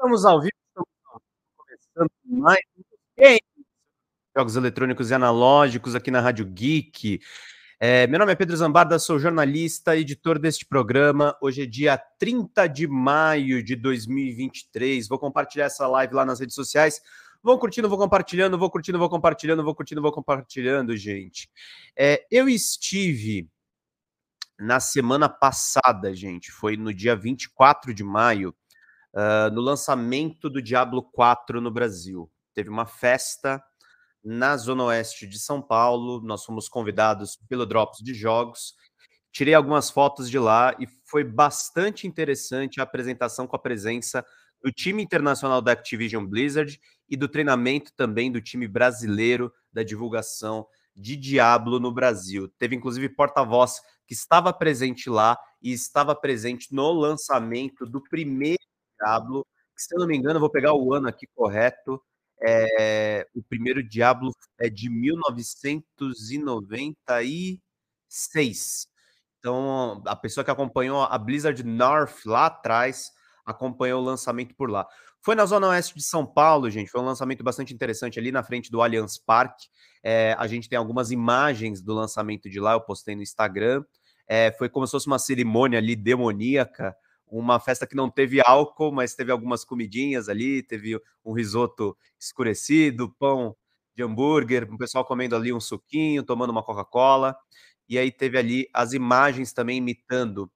Estamos ao vivo, estamos começando uhum. mais um Jogos Eletrônicos e Analógicos aqui na Rádio Geek. É, meu nome é Pedro Zambarda, sou jornalista, editor deste programa. Hoje é dia 30 de maio de 2023. Vou compartilhar essa live lá nas redes sociais. Vão curtindo, vou compartilhando, vou curtindo, vou compartilhando, vou curtindo, vou compartilhando, gente. É, eu estive na semana passada, gente, foi no dia 24 de maio, uh, no lançamento do Diablo 4 no Brasil. Teve uma festa na Zona Oeste de São Paulo, nós fomos convidados pelo Drops de Jogos, tirei algumas fotos de lá e foi bastante interessante a apresentação com a presença do time internacional da Activision Blizzard e do treinamento também do time brasileiro da divulgação de Diablo no Brasil. Teve inclusive porta-voz que estava presente lá e estava presente no lançamento do primeiro Diablo, que, se eu não me engano, eu vou pegar o ano aqui correto. É, o primeiro Diablo é de 1996. Então, a pessoa que acompanhou a Blizzard North lá atrás acompanhou o lançamento por lá. Foi na Zona Oeste de São Paulo, gente. Foi um lançamento bastante interessante ali na frente do Allianz Parque. É, a gente tem algumas imagens do lançamento de lá, eu postei no Instagram. É, foi como se fosse uma cerimônia ali demoníaca, uma festa que não teve álcool, mas teve algumas comidinhas ali, teve um risoto escurecido, pão de hambúrguer, o pessoal comendo ali um suquinho, tomando uma Coca-Cola. E aí teve ali as imagens também imitando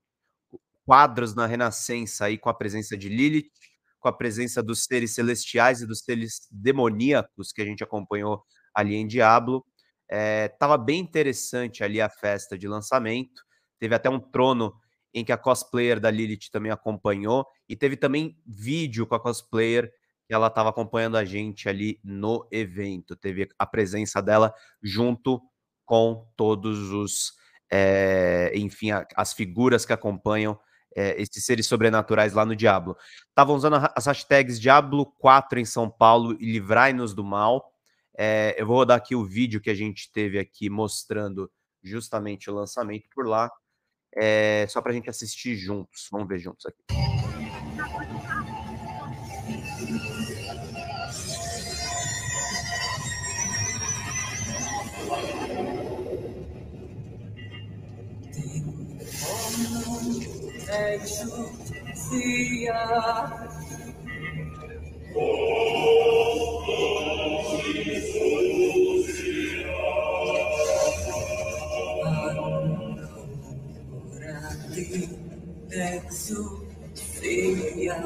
quadros na Renascença aí com a presença de Lilith, com a presença dos seres celestiais e dos seres demoníacos que a gente acompanhou ali em Diablo. É, tava bem interessante ali a festa de lançamento. Teve até um trono em que a cosplayer da Lilith também acompanhou, e teve também vídeo com a cosplayer que ela estava acompanhando a gente ali no evento. Teve a presença dela junto com todos os, é, enfim, a, as figuras que acompanham é, esses seres sobrenaturais lá no Diablo. Estavam usando as hashtags Diablo4 em São Paulo e Livrai-nos do Mal. É, eu vou rodar aqui o vídeo que a gente teve aqui mostrando justamente o lançamento por lá é, só para a gente assistir juntos. Vamos ver juntos aqui. Oh, Jesus. de feia.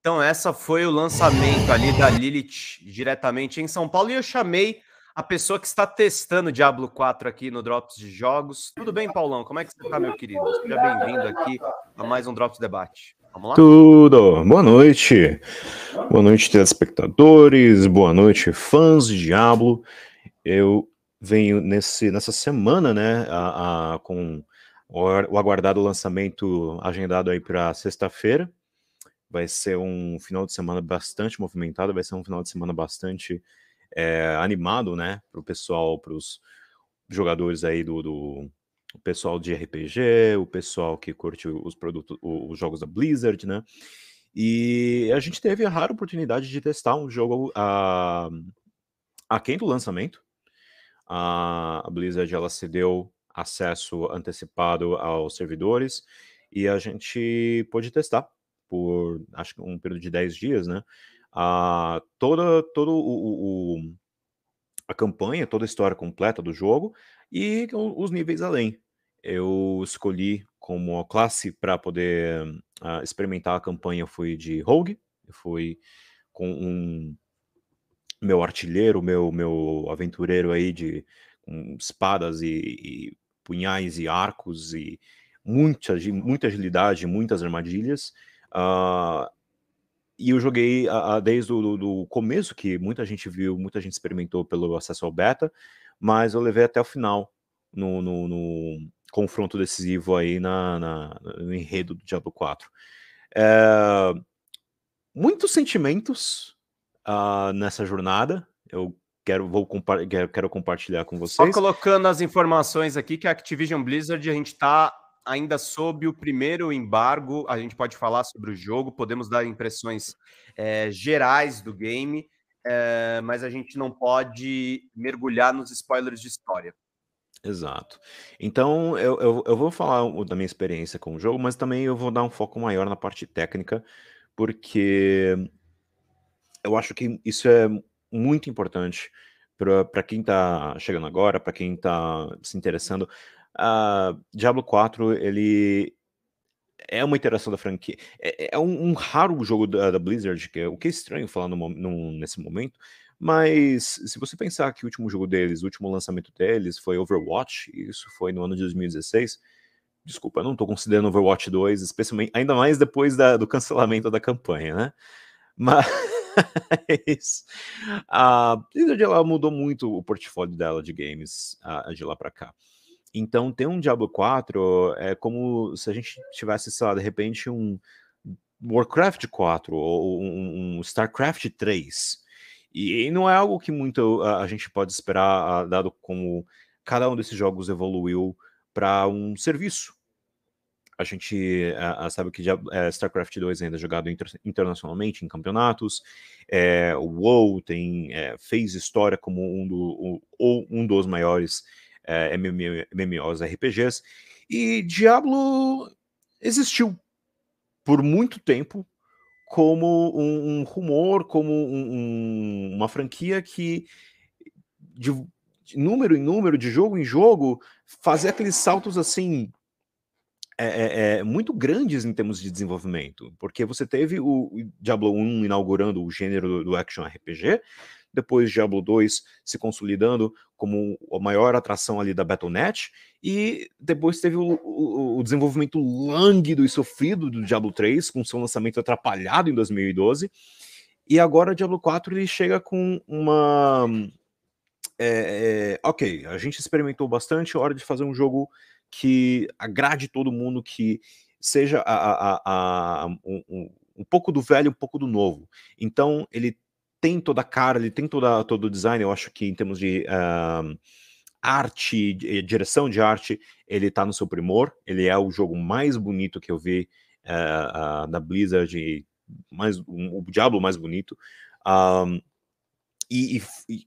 Então, essa foi o lançamento ali da Lilith diretamente em São Paulo. E eu chamei a pessoa que está testando Diablo 4 aqui no Drops de Jogos. Tudo bem, Paulão? Como é que você está, meu querido? Seja bem-vindo aqui a mais um Drops Debate. Vamos lá? Tudo. Boa noite. Boa noite, telespectadores, boa noite, fãs de Diablo. Eu venho nesse, nessa semana, né, a, a, com o aguardado lançamento agendado aí para sexta-feira. Vai ser um final de semana bastante movimentado, vai ser um final de semana bastante é, animado, né, para o pessoal, para os jogadores aí do, do o pessoal de RPG, o pessoal que curte os produtos, os jogos da Blizzard, né? E a gente teve a rara oportunidade de testar um jogo ah, a, a do lançamento. A, a Blizzard ela cedeu acesso antecipado aos servidores e a gente pôde testar por acho que um período de 10 dias, né? A, ah, toda todo o, o a campanha, toda a história completa do jogo e os níveis além. Eu escolhi como a classe para poder uh, experimentar a campanha, foi fui de Rogue, foi com um meu artilheiro, meu meu aventureiro aí de espadas e, e, punhais e arcos e muita, muita agilidade, muitas armadilhas. Uh, e eu joguei a desde o do, do começo, que muita gente viu, muita gente experimentou pelo acesso ao beta, mas eu levei até o final no, no, no confronto decisivo aí na, na, no enredo do Diablo 4. É, muitos sentimentos uh, nessa jornada. Eu quero, vou compa quero compartilhar com vocês. Só colocando as informações aqui que a Activision Blizzard, a gente está ainda sob o primeiro embargo. A gente pode falar sobre o jogo, podemos dar impressões é, gerais do game, é, mas a gente não pode mergulhar nos spoilers de história. Exato. Então, eu, eu, eu vou falar da minha experiência com o jogo, mas também eu vou dar um foco maior na parte técnica, porque eu acho que isso é muito importante para quem está chegando agora, para quem está se interessando. Ah, Diablo 4, ele é uma iteração da franquia. É, é um, um raro jogo da, da Blizzard, que é, o que é estranho falar no nesse momento, mas se você pensar que o último jogo deles, o último lançamento deles foi Overwatch, isso foi no ano de 2016. Desculpa, eu não estou considerando Overwatch 2, especialmente ainda mais depois da, do cancelamento da campanha, né? Mas a Blizzard ela mudou muito o portfólio dela de games a, de lá para cá. Então, ter um Diablo 4 é como se a gente tivesse, sei lá, de repente um Warcraft 4 ou um StarCraft 3 e, e não é algo que muito a, a gente pode esperar, a, dado como cada um desses jogos evoluiu para um serviço. A gente a, sabe que já, é, StarCraft 2 ainda é jogado inter, internacionalmente em campeonatos. É, o WoW tem, é, fez história como um, do, um, um dos maiores é, MMOs RPGs. E Diablo existiu por muito tempo como um, um rumor, como um, um, uma franquia que, de, de, número em número, de jogo em jogo, fazer aqueles saltos assim. É, é, é muito grandes em termos de desenvolvimento, porque você teve o Diablo 1 inaugurando o gênero do, do action RPG, depois Diablo 2 se consolidando como a maior atração ali da Battle.net, e depois teve o, o, o desenvolvimento lânguido e sofrido do Diablo 3, com seu lançamento atrapalhado em 2012, e agora Diablo 4 ele chega com uma... É, é, ok, a gente experimentou bastante, é hora de fazer um jogo que agrade todo mundo, que seja a, a, a, um, um, pouco do velho, um pouco do novo. Então, ele tem toda a cara, ele tem toda, todo o design, eu acho que em termos de uh, arte, eh, direção de arte, ele tá no seu primor, ele é o jogo mais bonito que eu vi uh, uh, na Blizzard, mais, um, o Diablo mais bonito, um, e, e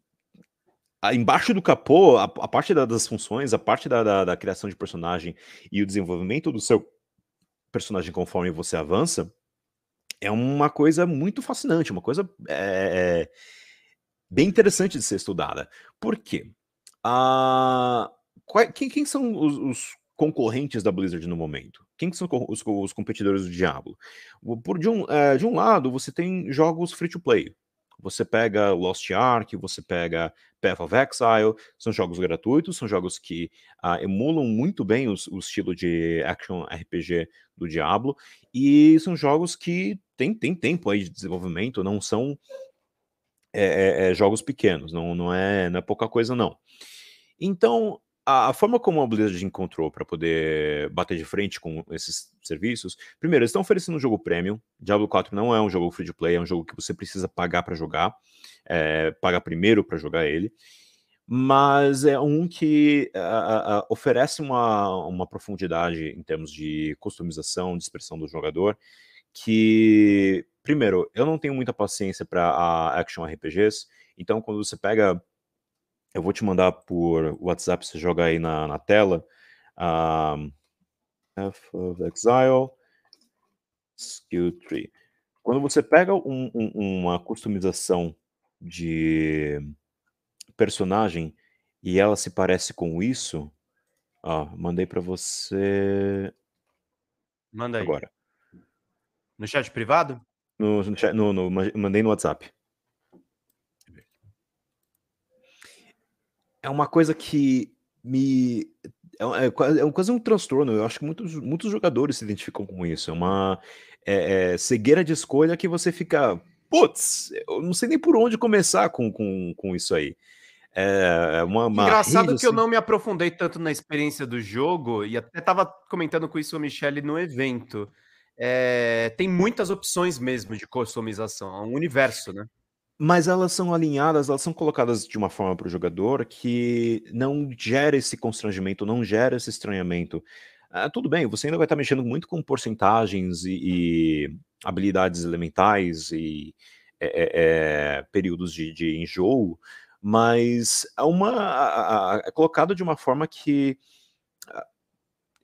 embaixo do capô, a, a parte da, das funções, a parte da, da, da, criação de personagem e o desenvolvimento do seu personagem conforme você avança, é uma coisa muito fascinante, uma coisa é, bem interessante de ser estudada. Por quê? Ah, qual, quem, quem, são os, os, concorrentes da Blizzard no momento? Quem são os, os competidores do Diablo? Por, de, um, é, de um lado, você tem jogos free-to-play. Você pega Lost Ark, você pega Path of Exile, são jogos gratuitos, são jogos que ah, emulam muito bem os, o estilo de action RPG do Diablo, e são jogos que tem, tem tempo aí de desenvolvimento, não são é, é, é, jogos pequenos, não, não, é, não é pouca coisa, não. Então, a, a forma como a Blizzard encontrou para poder bater de frente com esses serviços, primeiro, eles estão oferecendo um jogo premium. Diablo 4 não é um jogo free to play, é um jogo que você precisa pagar para jogar, é, pagar primeiro para jogar ele. Mas é um que oferece uma, uma profundidade em termos de customização, de expressão do jogador, que, primeiro, eu não tenho muita paciência para action RPGs, então quando você pega. Eu vou te mandar por WhatsApp, você joga aí na, na tela. Um, ah, F of Exile, Skill Tree. Quando você pega um, um, uma customização de personagem e ela se parece com isso, ó, mandei para você. Manda aí. Agora. No chat privado? No, no, no, no mandei no WhatsApp. É uma coisa que me é, é, é quase um transtorno. Eu acho que muitos, muitos jogadores se identificam com isso. É uma é, é, cegueira de escolha que você fica, putz, eu não sei nem por onde começar com, com, com isso aí. É, é uma, uma Engraçado que assim. eu não me aprofundei tanto na experiência do jogo e até tava comentando com isso o Michele no evento é, tem muitas opções mesmo de customização, é um universo, né? Mas elas são alinhadas, elas são colocadas de uma forma para o jogador que não gera esse constrangimento, não gera esse estranhamento. Ah, tudo bem, você ainda vai estar mexendo muito com porcentagens e, e habilidades elementais e é, é, é períodos de, de, enjoo, mas é, uma, é colocado de uma forma que ah,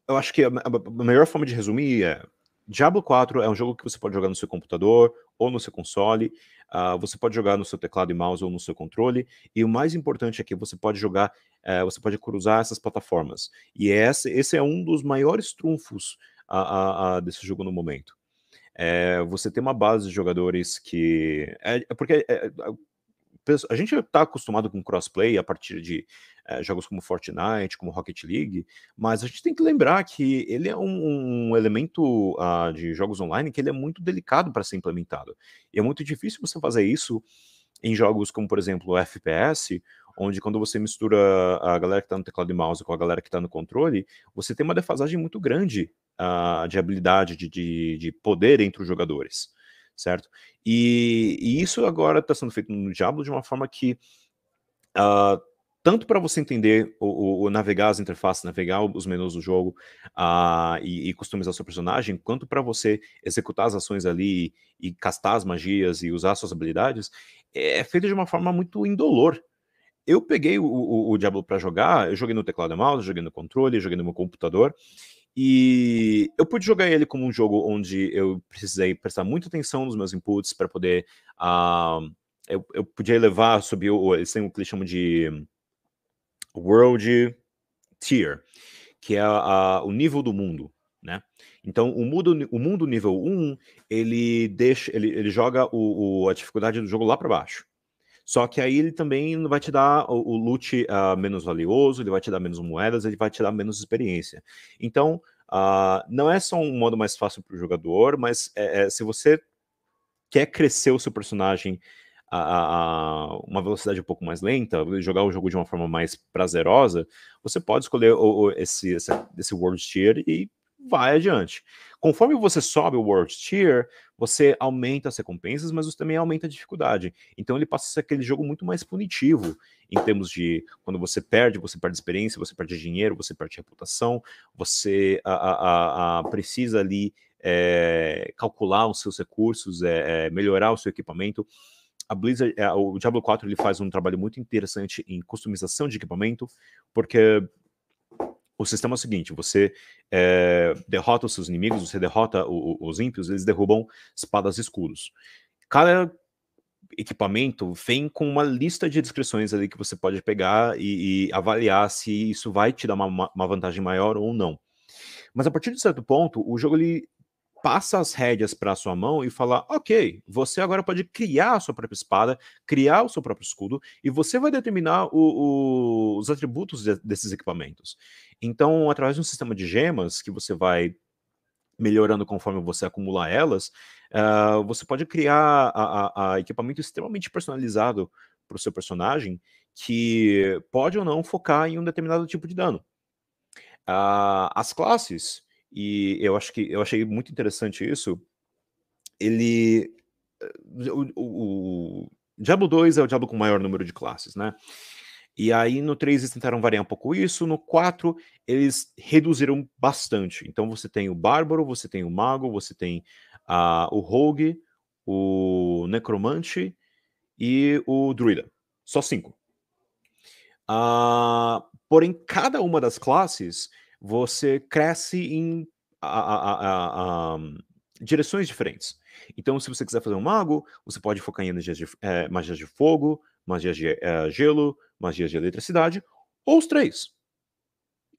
eu acho que a, melhor forma de resumir é Diablo 4 é um jogo que você pode jogar no seu computador ou no seu console, uh, você pode jogar no seu teclado e mouse ou no seu controle, e o mais importante é que você pode jogar, uh, você pode cruzar essas plataformas. E é esse, esse é um dos maiores trunfos desse jogo no momento. É, você tem uma base de jogadores que. É, é porque é, é a gente está acostumado com crossplay a partir de é, jogos como Fortnite, como Rocket League, mas a gente tem que lembrar que ele é um, um elemento uh, de jogos online que ele é muito delicado para ser implementado. E é muito difícil você fazer isso em jogos como, por exemplo, FPS, onde quando você mistura a galera que está no teclado e mouse com a galera que está no controle, você tem uma defasagem muito grande uh, de habilidade, de, de, de, poder entre os jogadores, certo? E, e isso agora está sendo feito no Diablo de uma forma que uh, tanto para você entender o, navegar as interfaces, navegar os menus do jogo uh, e, e customizar seu personagem, quanto para você executar as ações ali e, e castar as magias e usar suas habilidades, é, é feito de uma forma muito indolor. Eu peguei o, o, o Diablo para jogar, eu joguei no teclado e mouse, joguei no controle, joguei no meu computador, e eu pude jogar ele como um jogo onde eu precisei prestar muita atenção nos meus inputs para poder. Uh, eu, eu podia elevar, subir, eles têm o que eles chamam de World Tier, que é a, o nível do mundo, né? Então, o mundo, o mundo nível 1, ele deixa, ele, ele joga o, o a dificuldade do jogo lá para baixo. Só que aí ele também vai te dar o, o loot uh, menos valioso, ele vai te dar menos moedas, ele vai te dar menos experiência. Então, uh, não é só um modo mais fácil para o jogador, mas é, é, se você quer crescer o seu personagem a, a, uma velocidade um pouco mais lenta, jogar o jogo de uma forma mais prazerosa, você pode escolher o, o, esse, esse, esse World Tier e vai adiante. Conforme você sobe o World Tier, você aumenta as recompensas, mas você também aumenta a dificuldade. Então ele passa a ser aquele jogo muito mais punitivo em termos de quando você perde, você perde experiência, você perde dinheiro, você perde reputação, você a, a, a, precisa ali é, calcular os seus recursos, é, é, melhorar o seu equipamento a Blizzard, é, o Diablo 4 ele faz um trabalho muito interessante em customização de equipamento, porque o sistema é o seguinte: você é, derrota os seus inimigos, você derrota o, o, os ímpios, eles derrubam espadas e escudos. Cada equipamento vem com uma lista de descrições ali que você pode pegar e, e avaliar se isso vai te dar uma, uma vantagem maior ou não. Mas a partir de certo ponto, o jogo ele passa as rédeas para a sua mão e fala: ok, você agora pode criar a sua própria espada, criar o seu próprio escudo, e você vai determinar o, o, os atributos de, desses equipamentos. Então, através de um sistema de gemas que você vai melhorando conforme você acumular elas, uh, você pode criar a, a, a equipamento extremamente personalizado para o seu personagem que pode ou não focar em um determinado tipo de dano. Uh, as classes e eu acho que eu achei muito interessante isso. Ele. Eh, o, o, o Diablo 2 é o Diablo com maior número de classes, né? E aí no 3 eles tentaram variar um pouco isso, no 4 eles reduziram bastante. Então você tem o Bárbaro, você tem o Mago, você tem uh, o Rogue, o Necromante e o Druida. Só cinco. Uh, porém, cada uma das classes você cresce em a, a, a, direções diferentes. Então, se você quiser fazer um mago, você pode focar em energias de, é, magias de fogo, magias de é, gelo, magias de eletricidade, ou os três.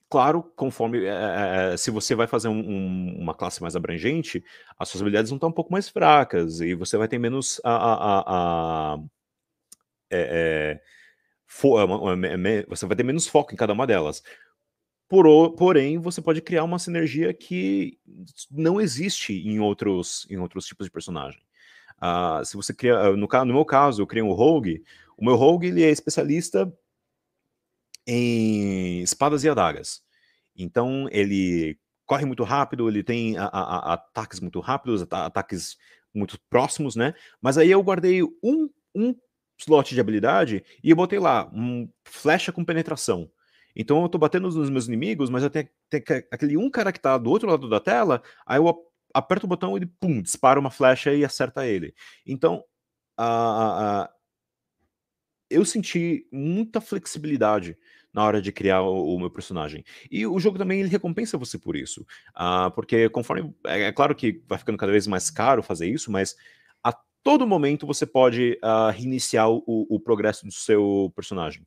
Claro, conforme é, se você vai fazer um, um, uma classe mais abrangente, as suas habilidades vão estar um pouco mais fracas e você vai ter menos a, você vai ter menos foco em cada uma delas. Por, porém, você pode criar uma sinergia que não existe em outros, em outros tipos de personagem. Uh, se você cria, ah, no, no, meu caso, eu criei um rogue. O meu rogue ele é especialista em espadas e adagas. Então ele corre muito rápido, ele tem a, a, a, ataques muito rápidos, ataques muito próximos, né? Mas aí eu guardei um, um slot de habilidade e eu botei lá um flecha com penetração. Então eu estou batendo nos meus inimigos, mas eu tenho, aquele um cara que está do outro lado da tela, aí eu aperto o botão e ele, pum, dispara uma flecha e acerta ele. Então, a, a, eu senti muita flexibilidade na hora de criar o, o, meu personagem. E o jogo também ele recompensa você por isso. Uh, porque conforme. É, é, claro que vai ficando cada vez mais caro fazer isso, mas a todo momento você pode uh, reiniciar o, o progresso do seu personagem.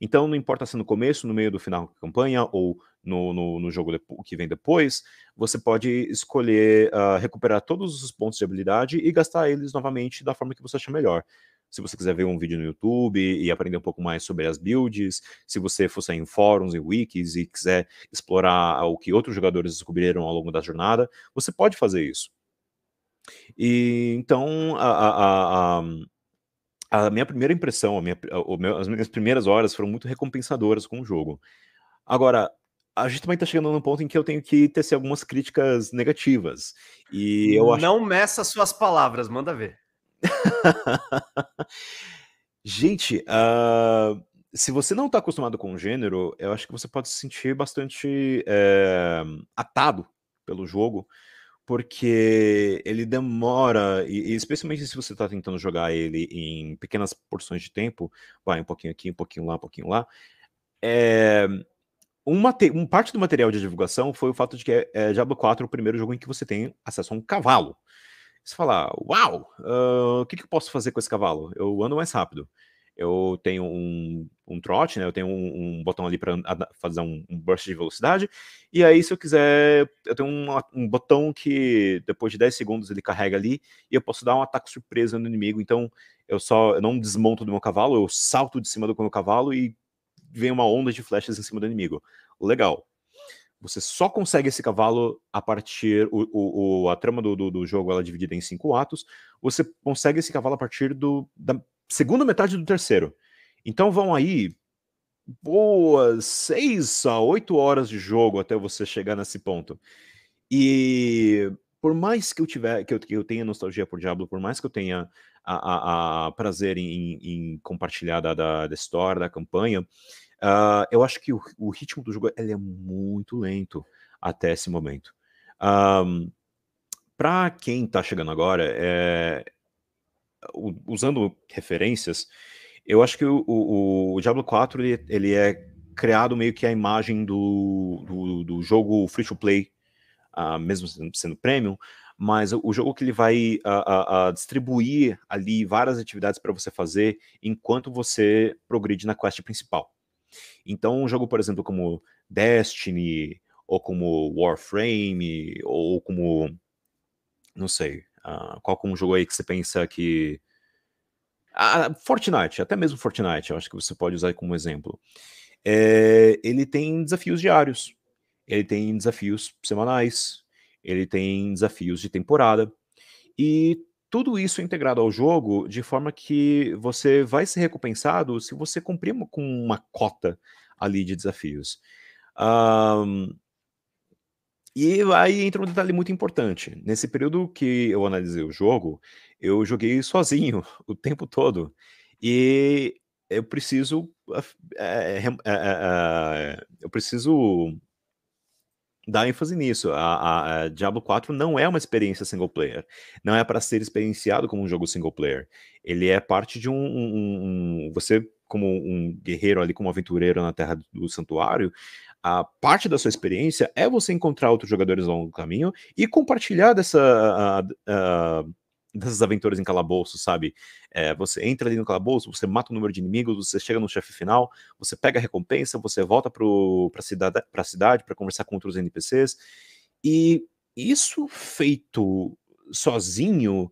Então, não importa se é no começo, no meio do final da campanha ou no, no, no jogo que vem depois, você pode escolher uh, recuperar todos os pontos de habilidade e gastar eles novamente da forma que você achar melhor. Se você quiser ver um vídeo no YouTube e aprender um pouco mais sobre as builds, se você for sair em fóruns e wikis e quiser explorar o que outros jogadores descobriram ao longo da jornada, você pode fazer isso. E então a, a, a a minha primeira impressão, minha, as minhas primeiras horas foram muito recompensadoras com o jogo. Agora, a gente também está chegando num ponto em que eu tenho que tecer algumas críticas negativas. E eu Não meça suas palavras, manda ver. gente, uh, se você não está acostumado com o gênero, eu acho que você pode se sentir bastante é, atado pelo jogo porque ele demora, e, e especialmente se você está tentando jogar ele em pequenas porções de tempo, vai um pouquinho aqui, um pouquinho lá, um pouquinho lá, é, eh, uma, te, uma parte do material de divulgação foi o fato de que eh, eh, é, é Diablo 4 o primeiro jogo em que você tem acesso a um cavalo. Você fala, uau, uh, o que, que eu posso fazer com esse cavalo? Eu ando mais rápido eu tenho um, um trote, né? Eu tenho um, um botão ali para fazer um, um, burst de velocidade. E aí, se eu quiser, eu tenho um botão que depois de 10 segundos ele carrega ali e eu posso dar um ataque surpresa no inimigo. Então, eu só eu não desmonto do meu cavalo, eu salto de cima do meu cavalo e vem uma onda de flechas em cima do inimigo. Legal. Você só consegue esse cavalo a partir. O, o a trama do, do, do, jogo ela é dividida em cinco atos. Você consegue esse cavalo a partir do, da segunda metade do terceiro. Então vão aí boas seis a oito horas de jogo até você chegar nesse ponto. E por mais que eu tiver que eu, que eu tenha nostalgia por Diablo, por mais que eu tenha a, a, a prazer em, em, compartilhar da, da, da história, da campanha, uh, eu acho que o, o, ritmo do jogo ele é muito lento até esse momento. Um, ah, para quem está chegando agora, é, usando referências, eu acho que o, o, o Diablo 4 ele, ele, é criado meio que a imagem do, do, do jogo free to play, uh, mesmo sendo premium, mas o jogo que ele vai uh, uh, distribuir ali várias atividades para você fazer enquanto você progride na quest principal. Então, um jogo, por exemplo, como Destiny, ou como Warframe, ou como, não sei, ah, qual como jogo aí que você pensa que. Ah, Fortnite, até mesmo Fortnite, eu acho que você pode usar como exemplo. É, ele tem desafios diários, ele tem desafios semanais, ele tem desafios de temporada. E tudo isso integrado ao jogo de forma que você vai ser recompensado se você cumprir com uma cota ali de desafios. Um, e aí entra um detalhe muito importante. Nesse período que eu analisei o jogo, eu joguei sozinho o tempo todo. E eu preciso. É, é, é, eu preciso dar ênfase nisso. A, a, a, Diablo 4 não é uma experiência single player. Não é para ser experienciado como um jogo single player. Ele é parte de um, um, um, você como um guerreiro ali, como um aventureiro na Terra do Santuário, a parte da sua experiência é você encontrar outros jogadores ao longo do caminho e compartilhar dessa. Uh, uh, dessas aventuras em calabouço, sabe? É, você entra ali no calabouço, você mata o um número de inimigos, você chega no chefe final, você pega a recompensa, você volta para cidade, pra cidade para conversar com outros NPCs. E isso feito sozinho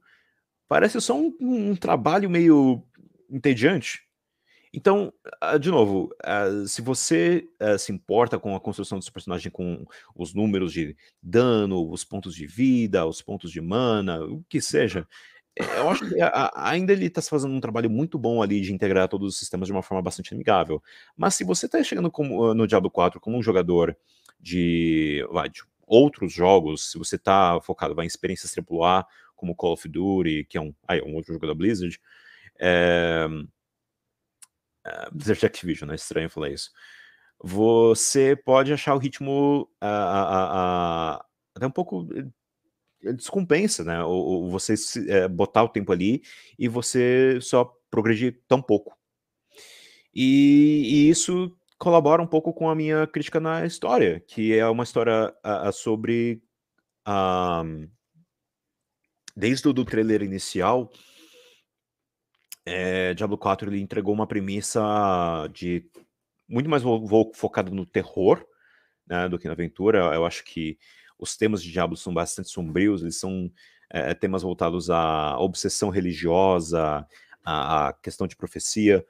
parece só um, um trabalho meio entediante, então, ah, de novo, eh, se você eh, se importa com a construção do seu personagem, com os números de dano, os pontos de vida, os pontos de mana, o que seja, eh, eu acho que ainda ele está fazendo um trabalho muito bom ali de integrar todos os sistemas de uma forma bastante amigável. Mas se você está chegando ah, no Diablo 4 como um jogador de, vai, de outros jogos, se você está focado vai, em experiências AAA, como Call of Duty, que é um, é um outro jogo da Blizzard, é, uh, Desert Activision, né? Estranho falar isso. Você pode achar o ritmo uh, uh, uh, até um pouco eh, descompensa, né? Ou, ou você se, eh, botar o tempo ali e você só progredir tão pouco. E, e, isso colabora um pouco com a minha crítica na história, que é uma história sobre. A, ah, desde o do trailer inicial, é, Diablo 4 ele entregou uma premissa de muito mais focada focado no terror né, do que na aventura. Eu acho que os temas de Diablo são bastante sombrios, eles são é, temas voltados à obsessão religiosa, à, à, questão de profecia.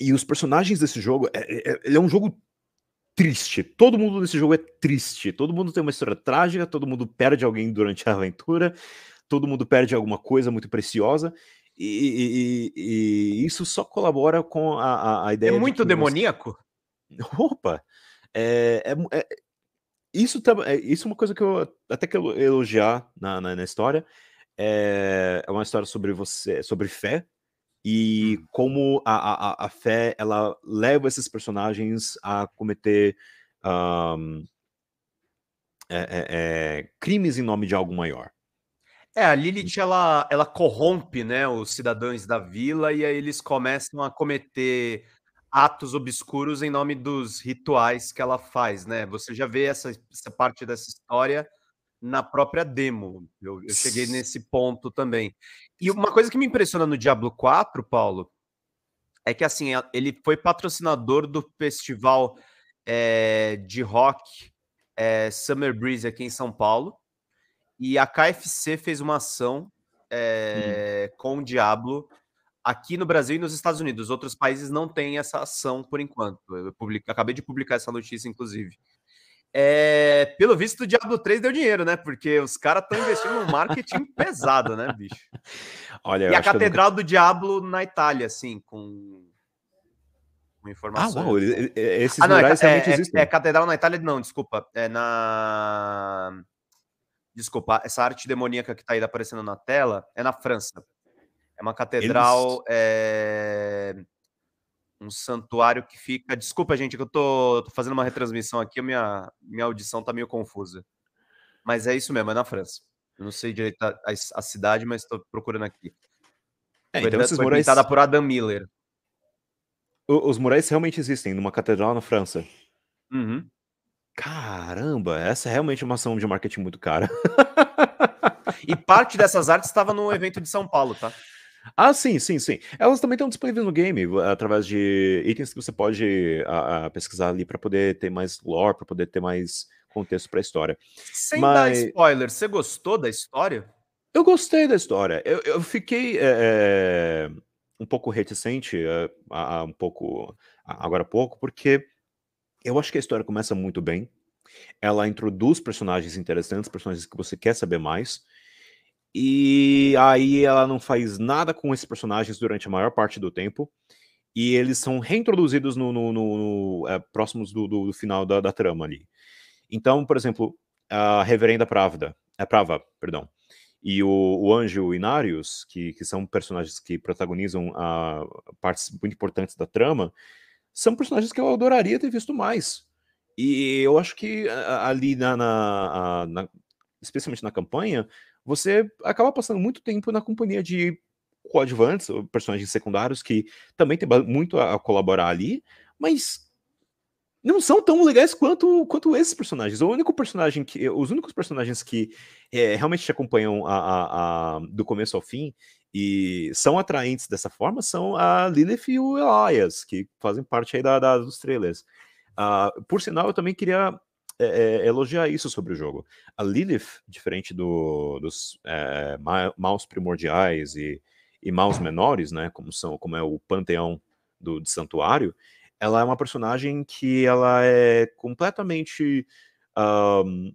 E os personagens desse jogo, é, é, é ele é um jogo triste. Todo mundo nesse jogo é triste. Todo mundo tem uma história trágica, todo mundo perde alguém durante a aventura, todo mundo perde alguma coisa muito preciosa. E, e, e isso só colabora com a, a, a é ideia. É muito de demoníaco? Você... Opa! É, é, é, isso, é, isso é uma coisa que eu até que elogiar na, na, na história. É, é uma história sobre você, sobre fé, e hum. como a, a, a fé ela leva esses personagens a cometer um, é, é, é, crimes em nome de algo maior. É, a Lilith hum. ela, ela corrompe né, os cidadãos da vila e aí eles começam a cometer atos obscuros em nome dos rituais que ela faz, né? Você já vê essa, essa parte dessa história na própria demo. Eu, eu cheguei nesse ponto também. E uma coisa que me impressiona no Diablo 4, Paulo, é que assim, ele foi patrocinador do festival é, de rock é, Summer Breeze aqui em São Paulo. E a KFC fez uma ação é, hum. com o Diablo aqui no Brasil e nos Estados Unidos. Outros países não têm essa ação por enquanto. Eu publico, acabei de publicar essa notícia, inclusive. É, pelo visto, o Diablo 3 deu dinheiro, né? Porque os caras estão investindo no marketing pesado, né, bicho? Olha, e a Catedral nunca... do Diablo na Itália, assim, com, informação. Ah, assim. esses ah, não, é, é, realmente é, existem. É, Catedral na Itália, não, desculpa. É na. Desculpa, essa arte demoníaca que está aí aparecendo na tela é na França. É uma catedral, Eles... Eh, é... um santuário que fica. Desculpa, gente, que eu tô, tô fazendo uma retransmissão aqui, minha, minha audição tá meio confusa. Mas é isso mesmo, é na França. Eu não sei direito a, a, a cidade, mas estou procurando aqui. É, então esses foi pintada por Adam Miller. O, os murais realmente existem numa catedral na França. Uhum. Caramba, essa é realmente uma ação de marketing muito cara. e parte dessas artes estava no evento de São Paulo, tá? Ah, sim, sim, sim. Elas também estão disponíveis no game, através de itens que você pode a, a, pesquisar ali para poder ter mais lore, para poder ter mais contexto para a história. Sem Mas... dar spoiler, você gostou da história? Eu gostei da história. Eu, eu fiquei é, é um pouco reticente, é, a, um pouco agora há pouco, porque eu acho que a história começa muito bem. Ela introduz personagens interessantes, personagens que você quer saber mais. E aí ela não faz nada com esses personagens durante a maior parte do tempo. E eles são reintroduzidos no, no, no, no é, próximos do, do, do final da, da, trama ali. Então, por exemplo, a Reverenda Pravda, é Prava, perdão, e o, o Anjo Inarius, que, que são personagens que protagonizam a, partes muito importantes da trama, são personagens que eu adoraria ter visto mais. E eu acho que ali, na, na, na especialmente na campanha, você acaba passando muito tempo na companhia de coadjuvantes, personagens secundários que também tem muito a colaborar ali, mas não são tão legais quanto, quanto esses personagens. O único personagem que, os únicos personagens que é, realmente te acompanham a, a, a, do começo ao fim e são atraentes dessa forma são a Lilith e o Elias, que fazem parte aí da, da dos trailers. Uh, por sinal, eu também queria é, é, elogiar isso sobre o jogo. A Lilith, diferente do, dos é, maus primordiais e, e maus menores, né, como, são, como é o panteão do, de Santuário, ela é uma personagem que ela é completamente... Um,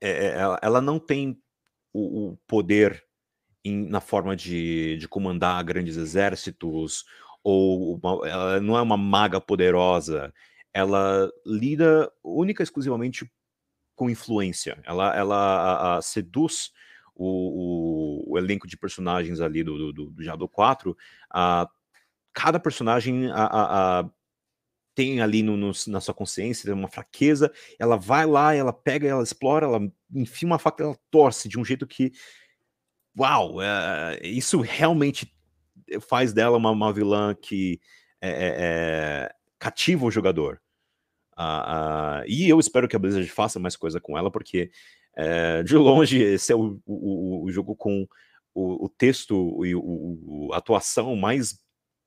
é, ela, ela não tem o, o poder em, na forma de, de comandar grandes exércitos, ou uma, ela não é uma maga poderosa, ela lida única e exclusivamente com influência. Ela, ela a, a seduz o, o, o, elenco de personagens ali do, do, do, do 4. A, cada personagem a, a tem ali no, no, na sua consciência uma fraqueza, ela vai lá, ela pega, ela explora, ela enfia uma faca, ela torce de um jeito que uau, é, isso realmente faz dela uma, uma vilã que é, é, cativa o jogador. Ah, ah, e eu espero que a Blizzard faça mais coisa com ela, porque de longe esse é o, o, o jogo com o, o texto e a atuação mais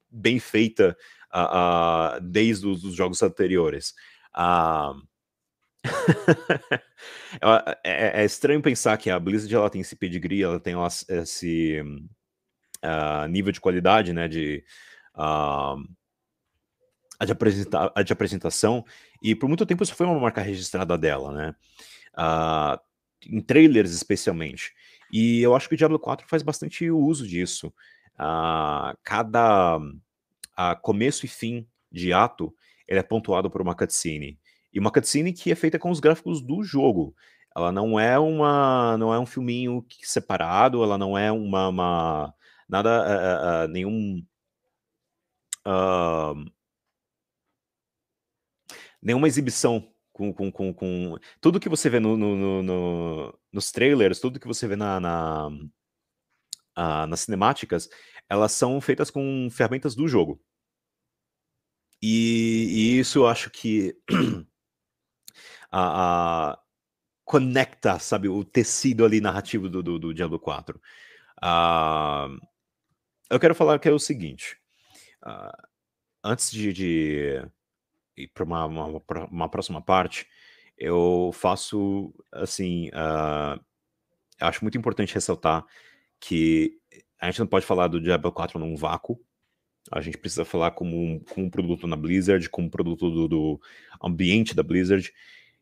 bem feita ah, desde os, os jogos anteriores. Uh, É, é, é, estranho pensar que a Blizzard ela tem esse pedigree, ela tem esse uh, nível de qualidade, né, de, uh, de, apresenta de apresentação, e por muito tempo isso foi uma marca registrada dela, né, uh, em trailers especialmente. E eu acho que o Diablo 4 faz bastante uso disso. Uh, cada uh, começo e fim de ato ele é pontuado por uma cutscene. E uma cutscene que é feita com os gráficos do jogo. Ela não é uma, não é um filminho separado, ela não é uma, uma nada, uh, uh, nenhum uh, nenhuma exibição com, com, com, com, tudo que você vê no, no, no, nos trailers, tudo que você vê na, na uh, nas cinemáticas, elas são feitas com ferramentas do jogo. E, e isso eu acho que a, a conecta, sabe, o tecido ali narrativo do, do, do Diablo 4. Uh, ah, eu quero falar que é o seguinte. Uh, antes de, de ir para uma, uma, uma, próxima parte, eu faço, assim, uh, acho muito importante ressaltar que a gente não pode falar do Diablo 4 num vácuo. A gente precisa falar como um, como um produto na Blizzard, como um produto do, do ambiente da Blizzard.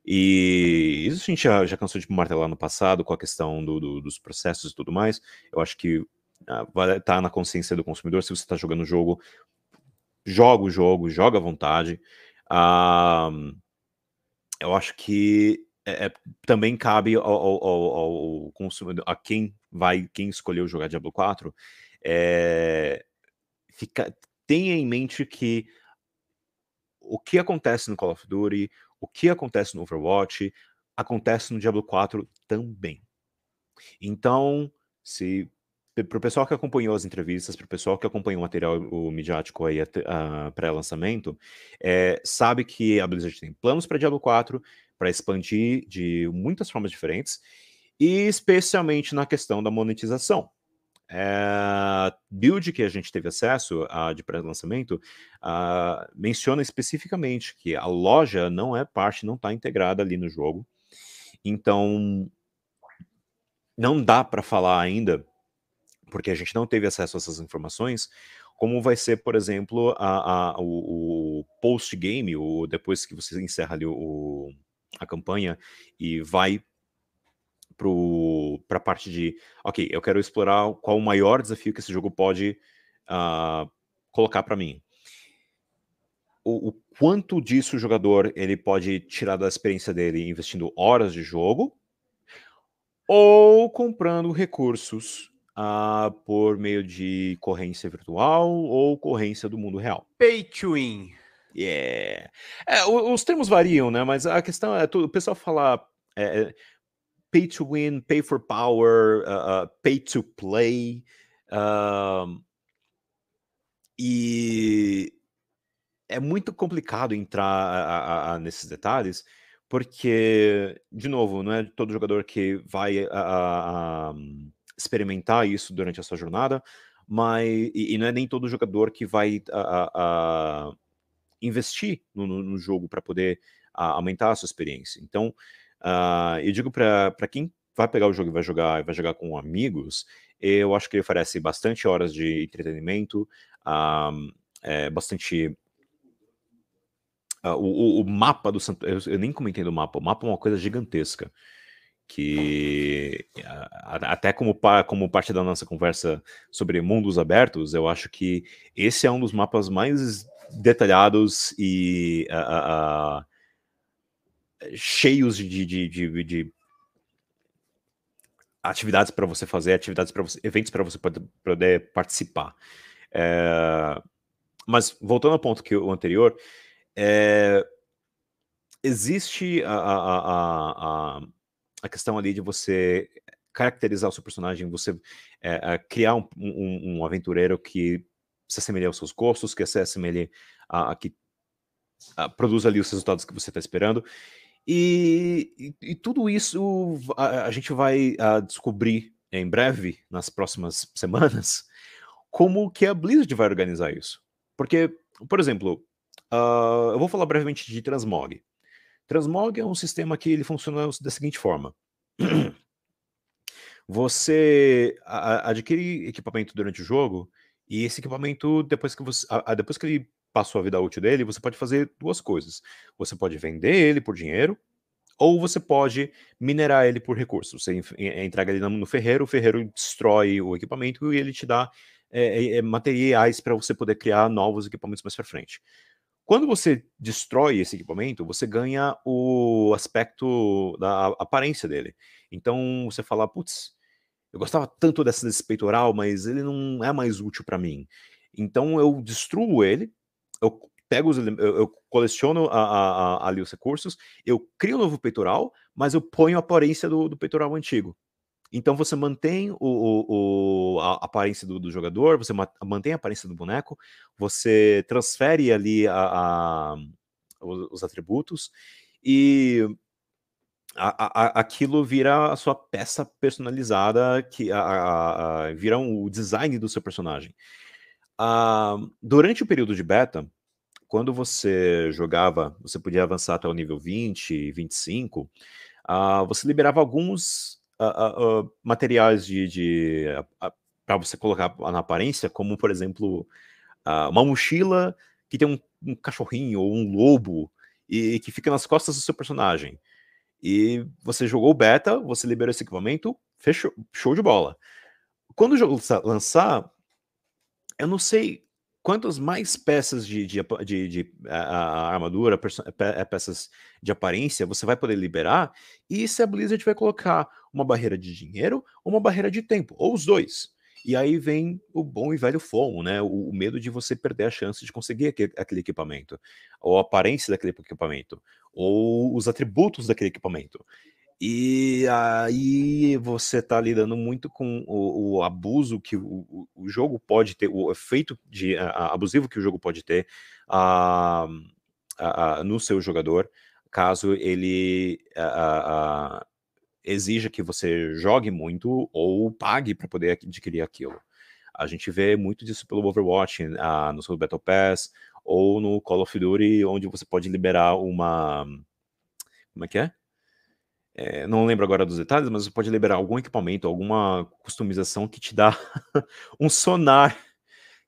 E isso a gente já, já cansou de martelar no passado com a questão do, do, dos processos e tudo mais. Eu acho que ah, vai estar tá na consciência do consumidor se você está jogando o jogo, joga o jogo, joga à vontade. Ah, eu acho que é, é, também cabe ao, ao, ao, ao, consumidor, a quem vai, quem escolheu jogar Diablo 4, é, eh, fica, tenha em mente que o que acontece no Call of Duty, o que acontece no Overwatch acontece no Diablo 4 também. Então, se para o pessoal que acompanhou as entrevistas, para o pessoal que acompanhou o material o midiático aí uh, pré-lançamento, é, sabe que a Blizzard tem planos para Diablo 4, para expandir de muitas formas diferentes, e especialmente na questão da monetização. É, build que a gente teve acesso de pré-lançamento ah, menciona especificamente que a loja não é parte, não está integrada ali no jogo. Então, não dá para falar ainda, porque a gente não teve acesso a essas informações, como vai ser, por exemplo, a, a o, o post-game, ou depois que você encerra ali o, a campanha e vai para a parte de, ok, eu quero explorar qual o maior desafio que esse jogo pode uh, colocar para mim. O, o, quanto disso o jogador ele pode tirar da experiência dele investindo horas de jogo ou comprando recursos uh, por meio de corrência virtual ou corrência do mundo real. Pay to win. Yeah. É, os termos variam, né? Mas a questão é, o pessoal fala é, é pay to win, pay for power, uh, uh pay to play. Uh, e é muito complicado entrar a, a, a nesses detalhes, porque, de novo, não é todo jogador que vai a, experimentar isso durante a sua jornada, mas e, e não é nem todo jogador que vai investir no, no, jogo para poder aumentar a sua experiência. Então, Uh, eu digo para quem vai pegar o jogo e vai jogar vai jogar com amigos, eu acho que ele oferece bastante horas de entretenimento, uh, é, bastante Uh, o, o, mapa do Santo. Eu, eu, nem comentei do mapa. O mapa é uma coisa gigantesca. Que até como, como parte da nossa conversa sobre mundos abertos, eu acho que esse é um dos mapas mais detalhados e uh, cheios de, de, de, de atividades para você fazer, atividades para eventos para você poder, poder participar. É, mas voltando ao ponto que o anterior, é, existe a, a, a, a, questão ali de você caracterizar o seu personagem, você é, criar um, um, um, aventureiro que se assemelhe aos seus gostos, que se assemelhe a, a que produza ali os resultados que você está esperando. E, e, e tudo isso a, a gente vai a, ah, descobrir em breve, nas próximas semanas, como que a Blizzard vai organizar isso. Porque, por exemplo, uh, eu vou falar brevemente de Transmog. Transmog é um sistema que ele funciona da seguinte forma. Você adquire equipamento durante o jogo, e esse equipamento, depois que você. A, a, depois que ele passou a vida útil dele, você pode fazer duas coisas. Você pode vender ele por dinheiro, ou você pode minerar ele por recursos. Você entrega ele no ferreiro, o ferreiro destrói o equipamento e ele te dá é, é, é materiais para você poder criar novos equipamentos mais para frente. Quando você destrói esse equipamento, você ganha o aspecto da aparência dele. Então você fala, putz, eu gostava tanto dessa, desse peitoral, mas ele não é mais útil para mim. Então eu destruo ele, eu pego os, eu, eu coleciono a, a, a, ali os recursos, eu crio um novo peitoral, mas eu ponho a aparência do, do peitoral antigo. Então você mantém o, o, o a aparência do, do, jogador, você mantém a aparência do boneco, você transfere ali a, os, os atributos e a, a, aquilo vira a sua peça personalizada, que a, vira um, o design do seu personagem. Ah, durante o período de beta, quando você jogava, você podia avançar até o nível 20, 25, uh, você liberava alguns uh, uh, materiais de, de para você colocar na aparência, como por exemplo uma mochila que tem um, um cachorrinho ou um lobo e que fica nas costas do seu personagem. E você jogou o beta, você liberou esse equipamento, fechou, show de bola. Quando o jogo lançar, eu não sei quantas mais peças de, de, de, de a, a armadura, pe, eh, peças de aparência você vai poder liberar, e se a Blizzard vai colocar uma barreira de dinheiro ou uma barreira de tempo, ou os dois. E aí vem o bom e velho FOMO, né? O, o medo de você perder a chance de conseguir aquele, aquele, equipamento, ou a aparência daquele equipamento, ou os atributos daquele equipamento. E aí você está lidando muito com o, o abuso que o, o, jogo pode ter, o efeito de, abusivo que o jogo pode ter ah, a, no seu jogador, caso ele exija que você jogue muito ou pague para poder adquirir aquilo. A gente vê muito disso pelo Overwatch, ah, no seu Battle Pass, ou no Call of Duty, onde você pode liberar uma. Como é que é? É, não lembro agora dos detalhes, mas você pode liberar algum equipamento, alguma customização que te dá um sonar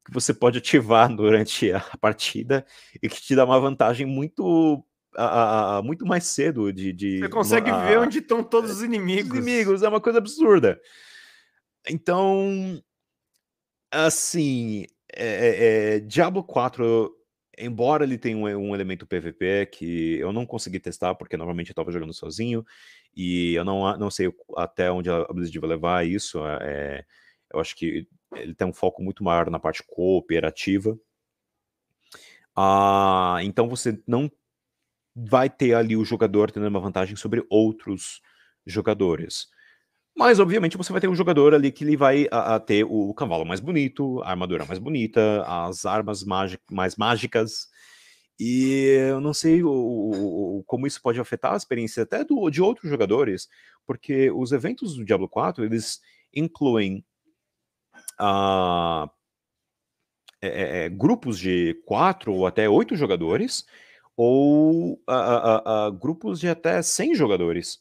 que você pode ativar durante a partida e que te dá uma vantagem muito a, a, muito mais cedo de, de você consegue a, ver onde estão todos os eh, inimigos. Os inimigos é uma coisa absurda. Então, assim, é, é, é Diablo 4, embora ele tenha um, um, elemento PVP que eu não consegui testar porque normalmente eu estava jogando sozinho, e eu não, não sei até onde a Blizzard vai levar isso. É, eu acho que ele tem um foco muito maior na parte cooperativa. Ah, então você não vai ter ali o jogador tendo uma vantagem sobre outros jogadores. Mas, obviamente, você vai ter um jogador ali que ele vai a, a ter o cavalo mais bonito, a armadura mais bonita, as armas mais mágicas, e eu não sei o, o, como isso pode afetar a experiência até do, de outros jogadores, porque os eventos do Diablo 4 eles incluem ah, é, é, é, grupos de quatro ou até oito jogadores, ou ah, ah, grupos de até 100 jogadores.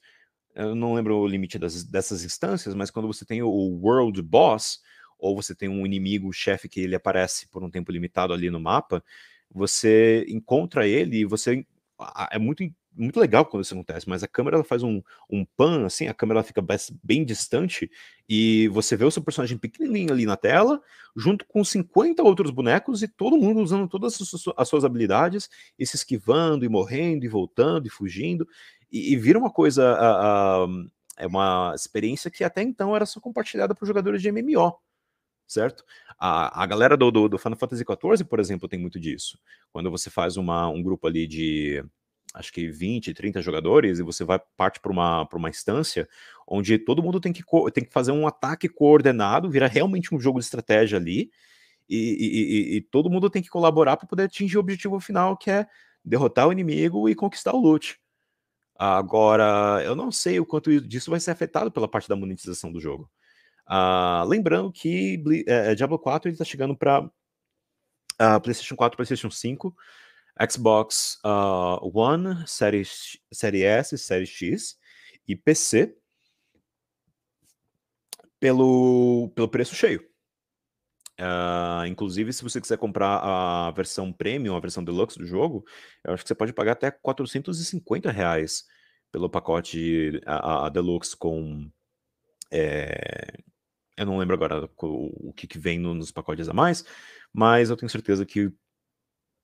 Eu não lembro o limite das, dessas instâncias, mas quando você tem o World Boss, ou você tem um inimigo, chefe que ele aparece por um tempo limitado ali no mapa, você encontra ele e você. É muito, muito legal quando isso acontece, mas a câmera ela faz um, um pan, assim, a câmera ela fica bem distante e você vê o seu personagem pequenininho ali na tela, junto com 50 outros bonecos e todo mundo usando todas as suas habilidades e se esquivando e morrendo e voltando e fugindo. E, e vira uma coisa. A, a, é uma experiência que até então era só compartilhada por jogadores de MMO certo? A, a galera do, do, do Final Fantasy XIV, por exemplo, tem muito disso. Quando você faz uma, um grupo ali de acho que 20, 30 jogadores, e você vai parte para uma, uma instância onde todo mundo tem que, tem que fazer um ataque coordenado, vira realmente um jogo de estratégia ali, e, e, e, e todo mundo tem que colaborar para poder atingir o objetivo final, que é derrotar o inimigo e conquistar o loot. Agora, eu não sei o quanto disso vai ser afetado pela parte da monetização do jogo. Uh, lembrando que é, é, Diablo 4 está chegando para uh, ah, PlayStation 4, PlayStation 5, Xbox uh, One, série, série S, série X e PC pelo, pelo preço cheio. Uh, inclusive, se você quiser comprar a versão premium, a versão deluxe do jogo, eu acho que você pode pagar até 450 reais pelo pacote a, a deluxe com é, eu não lembro agora o, o que, que vem no, nos pacotes a mais, mas eu tenho certeza que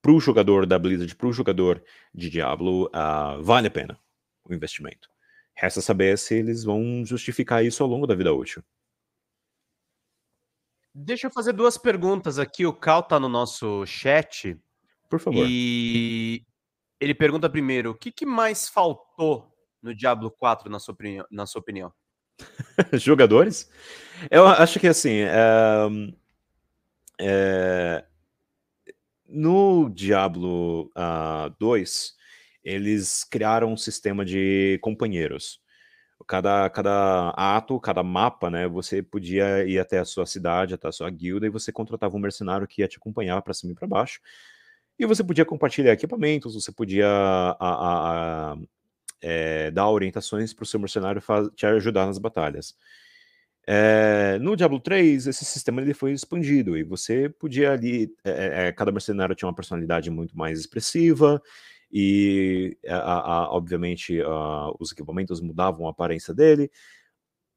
para o jogador da Blizzard, para o jogador de Diablo, uh, vale a pena o investimento. Resta saber se eles vão justificar isso ao longo da vida útil. Deixa eu fazer duas perguntas aqui. O Cal tá no nosso chat. Por favor. E ele pergunta primeiro: o que, que mais faltou no Diablo 4, na sua, na sua opinião? jogadores? Eu acho que assim. É... É... No Diablo uh, ah, 2, eles criaram um sistema de companheiros. Cada, cada ato, cada mapa, né? Você podia ir até a sua cidade, até a sua guilda, e você contratava um mercenário que ia te acompanhar para cima e para baixo. E você podia compartilhar equipamentos, você podia a, a, a, é, dar orientações para o seu mercenário te ajudar nas batalhas. É, no Diablo 3, esse sistema ele foi expandido e você podia ali. É, cada mercenário tinha uma personalidade muito mais expressiva, e a, a, obviamente a, os equipamentos mudavam a aparência dele.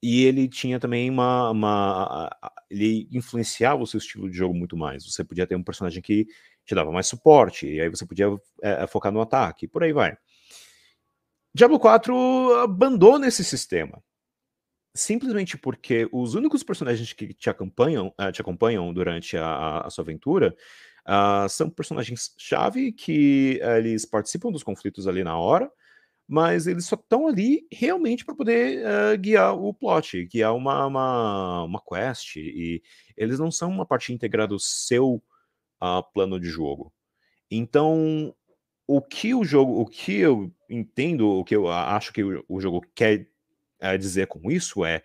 E ele tinha também uma, uma Ele influenciava o seu estilo de jogo muito mais. Você podia ter um personagem que te dava mais suporte, e aí você podia é, focar no ataque, por aí vai. Diablo 4 abandona esse sistema. Simplesmente porque os únicos personagens que te acompanham, eh, te acompanham durante a, a sua aventura Uh, são personagens-chave que uh, eles participam dos conflitos ali na hora, mas eles só estão ali realmente para poder uh, guiar o plot, guiar uma, uma, uma, quest, e eles não são uma parte integrada do seu ah, plano de jogo. Então, o que o jogo, o que eu entendo o que eu acho que o jogo quer eh, dizer com isso é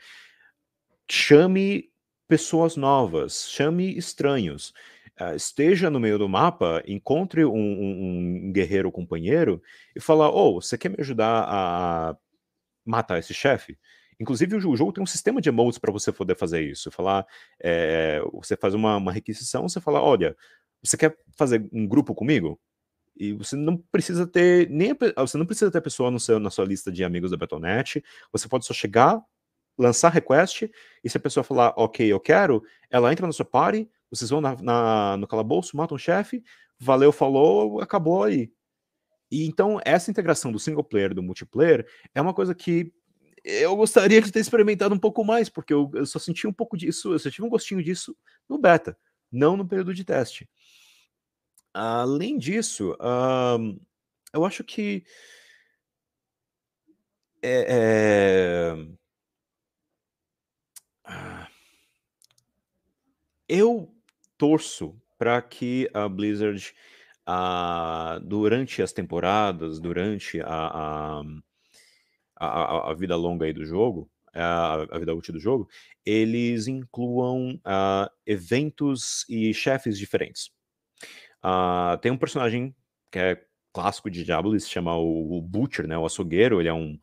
chame pessoas novas, chame estranhos, eh, esteja no meio do mapa, encontre um, um, um guerreiro companheiro e fala, oh, você quer me ajudar a matar esse chefe? Inclusive, o jogo tem um sistema de emotes para você poder fazer isso. Falar, é, você faz uma, uma requisição, você fala, olha, você quer fazer um grupo comigo? E você não precisa ter nem a, ah, você não precisa ter a pessoa no seu, na sua lista de amigos da Betonet. Você pode só chegar, lançar request, e se a pessoa falar, ok, eu quero, ela entra na sua party, vocês vão na, na no calabouço, matam o chefe, valeu, falou, acabou aí. E então essa integração do single player do multiplayer é uma coisa que eu gostaria de ter experimentado um pouco mais, porque eu, eu só senti um pouco disso, eu só tive um gostinho disso no beta, não no período de teste. Além disso, um, eu acho que é, é... Ah, eu torço para que a Blizzard durante as temporadas, durante a, a, a, a vida longa aí do jogo, a, vida útil do jogo, eles incluam ah, eventos e chefes diferentes. Uh, tem um personagem que é clássico de Diablo, ele se chama o, o Butcher, né? O açougueiro, ele é um,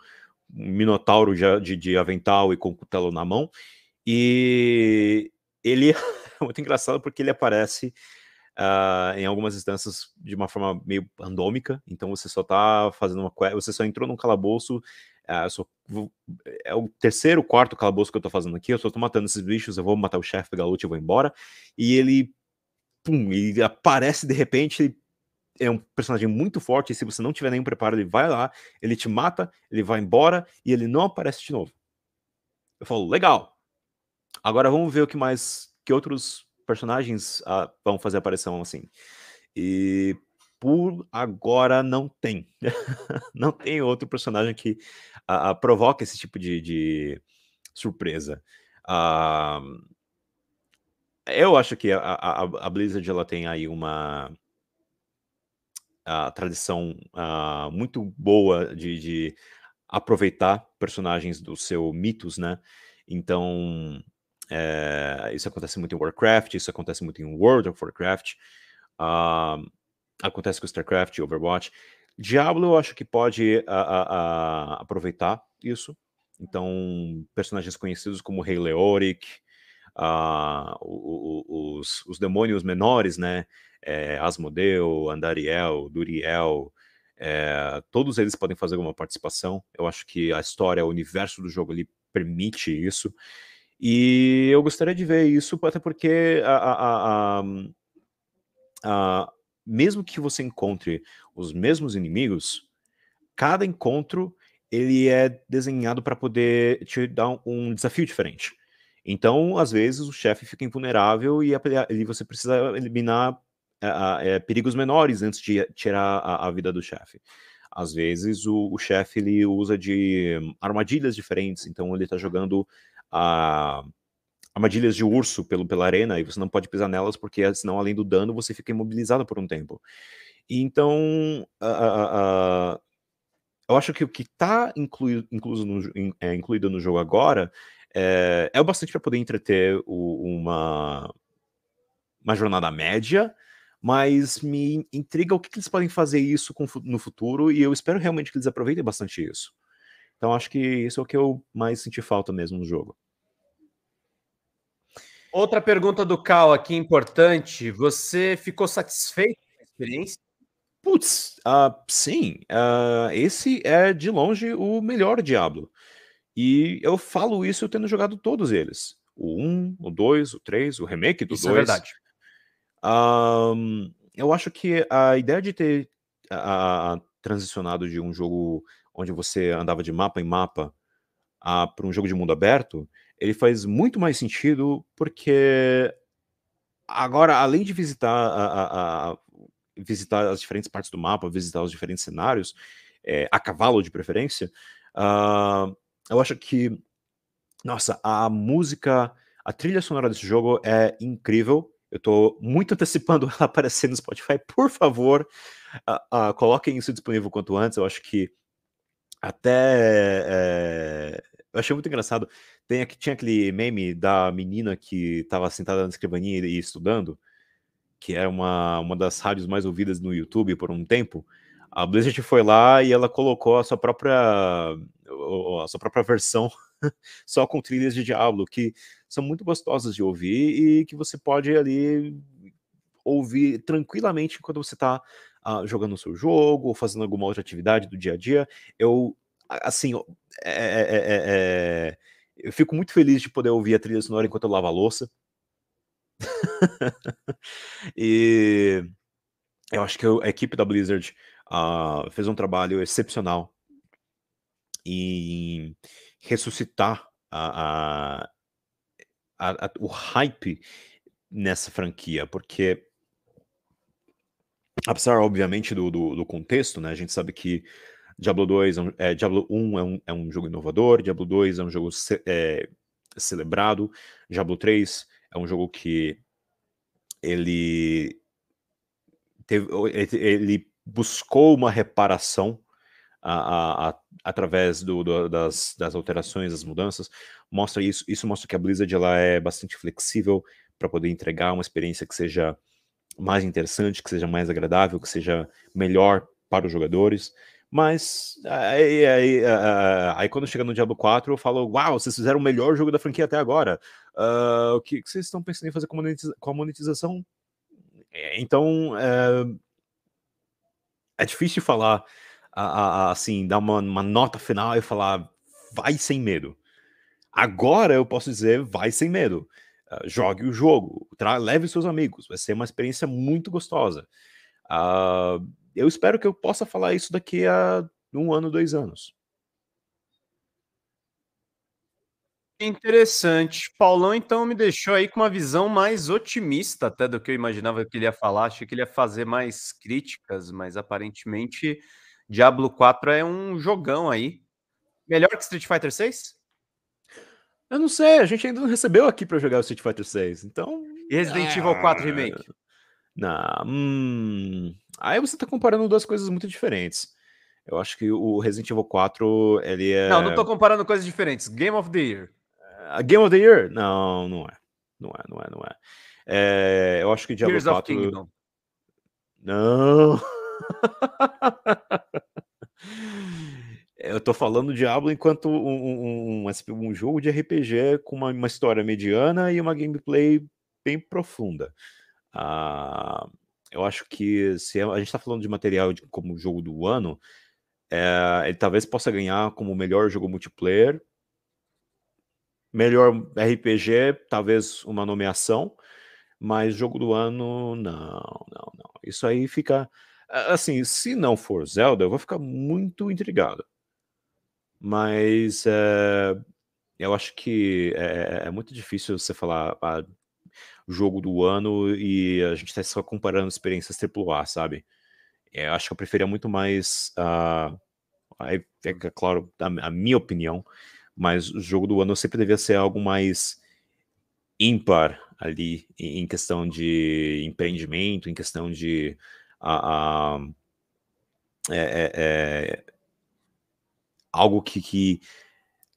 um minotauro de, de, de, avental e com cutelo na mão. E ele é muito engraçado porque ele aparece uh, em algumas instâncias de uma forma meio randômica. Então você só tá fazendo uma você só entrou num calabouço. Uh, ah, só, é o terceiro, quarto calabouço que eu tô fazendo aqui. Eu só tô matando esses bichos. Eu vou matar o chefe, pegar loot e vou embora. E ele pum, ele aparece de repente, ele é um personagem muito forte, e se você não tiver nenhum preparo, ele vai lá, ele te mata, ele vai embora e ele não aparece de novo. Eu falo, legal. Agora vamos ver o que mais, que outros personagens ah, vão fazer aparição assim. E por agora não tem. não tem outro personagem que ah, ah provoca esse tipo de, de surpresa. Ah, eu acho que a, a, a, Blizzard ela tem aí uma a tradição a, ah, muito boa de, de, aproveitar personagens do seu mitos, né? Então é, isso acontece muito em Warcraft, isso acontece muito em World of Warcraft, a, ah, acontece com Starcraft e Overwatch. Diablo eu acho que pode aproveitar isso. Então personagens conhecidos como Rei Leoric, ah, os, os demônios menores, né? É, Asmodeu, Andariel, Duriel, é, todos eles podem fazer alguma participação. Eu acho que a história, o universo do jogo ali permite isso. E eu gostaria de ver isso, até porque a, a, a, hum, ah, mesmo que você encontre os mesmos inimigos, cada encontro ele é desenhado para poder te dar um desafio diferente. Então, às vezes, o chefe fica invulnerável e, e você precisa eliminar é, perigos menores antes de tirar a, a vida do chefe. Às vezes, o, o chefe ele usa de armadilhas diferentes, então ele está jogando a, armadilhas de urso pelo, pela arena e você não pode pisar nelas porque ah, senão, além do dano, você fica imobilizado por um tempo. E, então, a, a, a, eu acho que o que está incluído, é, incluído no jogo agora é, é o bastante para poder entreter o, uma, uma jornada média, mas me intriga o que, que eles podem fazer isso com, no futuro e eu espero realmente que eles aproveitem bastante isso. Então acho que isso é o que eu mais senti falta mesmo no jogo. Outra pergunta do Cal aqui importante. Você ficou satisfeito com a experiência? Putz, uh, sim. Uh, esse é de longe o melhor Diablo. E eu falo isso tendo jogado todos eles. O 1, o 2, o 3, o remake do isso 2. É verdade. Um, ah, eu acho que a ideia de ter a, a, transicionado de um jogo onde você andava de mapa em mapa para um jogo de mundo aberto, ele faz muito mais sentido porque agora, além de visitar a, a visitar as diferentes partes do mapa, visitar os diferentes cenários, é, a cavalo de preferência, uh, eu acho que, nossa, a música, a trilha sonora desse jogo é incrível. Eu estou muito antecipando ela aparecer no Spotify. Por favor, uh, uh, coloquem isso disponível quanto antes. Eu acho que até. É, eu achei muito engraçado. Tem, tinha aquele meme da menina que estava sentada na escrivaninha e estudando, que é uma, uma das rádios mais ouvidas no YouTube por um tempo a Blizzard foi lá e ela colocou a sua própria, a sua própria versão só com trilhas de Diablo, que são muito gostosas de ouvir e que você pode ali ouvir tranquilamente quando você está uh, ah, jogando o seu jogo ou fazendo alguma outra atividade do dia a dia. Eu, assim, é é, é, é, é, eu fico muito feliz de poder ouvir a trilha sonora enquanto eu lavo a louça. e eu acho que a equipe da Blizzard uh, fez um trabalho excepcional em ressuscitar a, a, a, o hype nessa franquia, porque apesar, obviamente, do, do, do, contexto, né? A gente sabe que Diablo 2 é, é, Diablo 1 é um, é um jogo inovador, Diablo 2 é um jogo ce, é, celebrado, Diablo 3 é um jogo que ele teve, ele buscou uma reparação a, a, a, através do, do, das, das, alterações, das mudanças, mostra isso, isso mostra que a Blizzard ela é bastante flexível para poder entregar uma experiência que seja mais interessante, que seja mais agradável, que seja melhor para os jogadores. Mas aí, aí, aí, quando chega no Diablo 4, eu falo: Uau, vocês fizeram o melhor jogo da franquia até agora. Uh, o que, que, vocês estão pensando em fazer com a monetização? É, então, uh, é difícil falar, a, a, assim, dar uma, uma nota final e falar vai sem medo. Agora eu posso dizer vai sem medo. Uh, jogue o jogo, leve seus amigos, vai ser uma experiência muito gostosa. Uh, eu espero que eu possa falar isso daqui a um ano, dois anos. Interessante. Paulão, então, me deixou aí com uma visão mais otimista até do que eu imaginava que ele ia falar. Achei que ele ia fazer mais críticas, mas aparentemente Diablo 4 é um jogão aí. Melhor que Street Fighter 6? Eu não sei, a gente ainda não recebeu aqui para jogar o Street Fighter 6, então. Resident ah, Evil 4 Remake. Não. Hum... Aí você tá comparando duas coisas muito diferentes. Eu acho que o Resident Evil 4, ele é. Não, não tô comparando coisas diferentes. Game of the Year. A Game of the Year? Não, não é. Não é, não é, não é. é eu acho que Diablo Tears 4. Kingdom. Não. eu tô falando Diablo enquanto um, um, um, um, jogo de RPG com uma, uma história mediana e uma gameplay bem profunda. Ah, eu acho que se a gente tá falando de material de, como jogo do ano, é, ele talvez possa ganhar como melhor jogo multiplayer Melhor RPG, talvez uma nomeação, mas jogo do ano, não, não, não. Isso aí fica. Assim, se não for Zelda, eu vou ficar muito intrigado. Mas é, eu acho que é, é, é, muito difícil você falar ah, jogo do ano e a gente está só comparando experiências AAA, sabe? É, eu acho que eu preferia muito mais. Uh, é, é, claro, a, a minha opinião, mas o jogo do ano sempre devia ser algo mais ímpar ali em questão de empreendimento, em questão de a, a, é, é, é, algo que, que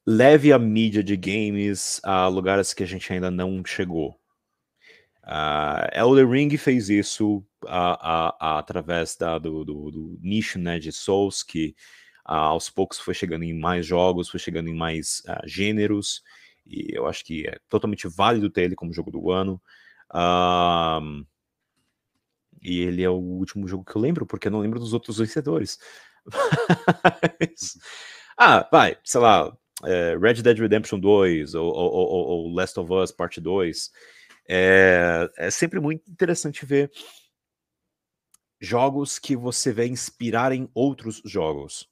leve a mídia de games a lugares que a gente ainda não chegou. Uh, ah, Elder Ring fez isso através da, do, do, do, nicho né, de Souls, que ah, aos poucos foi chegando em mais jogos, foi chegando em mais uh, gêneros, e eu acho que é totalmente válido ter ele como jogo do ano. Uh, e ele é o último jogo que eu lembro, porque eu não lembro dos outros vencedores. Ah, vai, sei lá, é, Red Dead Redemption 2 ou, ou, ou, ou, Last of Us Parte 2. É, é sempre muito interessante ver jogos que você vê inspirarem outros jogos.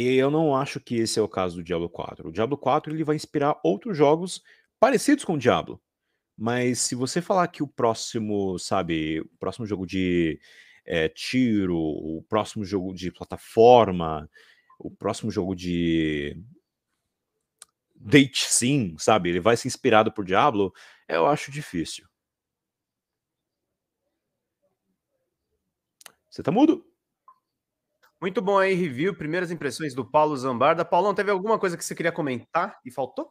E eu não acho que esse é o caso do Diablo 4. O Diablo 4 ele vai inspirar outros jogos parecidos com o Diablo. Mas se você falar que o próximo, sabe, o próximo jogo de é, tiro, o próximo jogo de plataforma, o próximo jogo de date sim, sabe, ele vai ser inspirado por Diablo, eu acho difícil. Você tá mudo? Muito bom aí, review. Primeiras impressões do Paulo Zambarda. Paulão, teve alguma coisa que você queria comentar e faltou?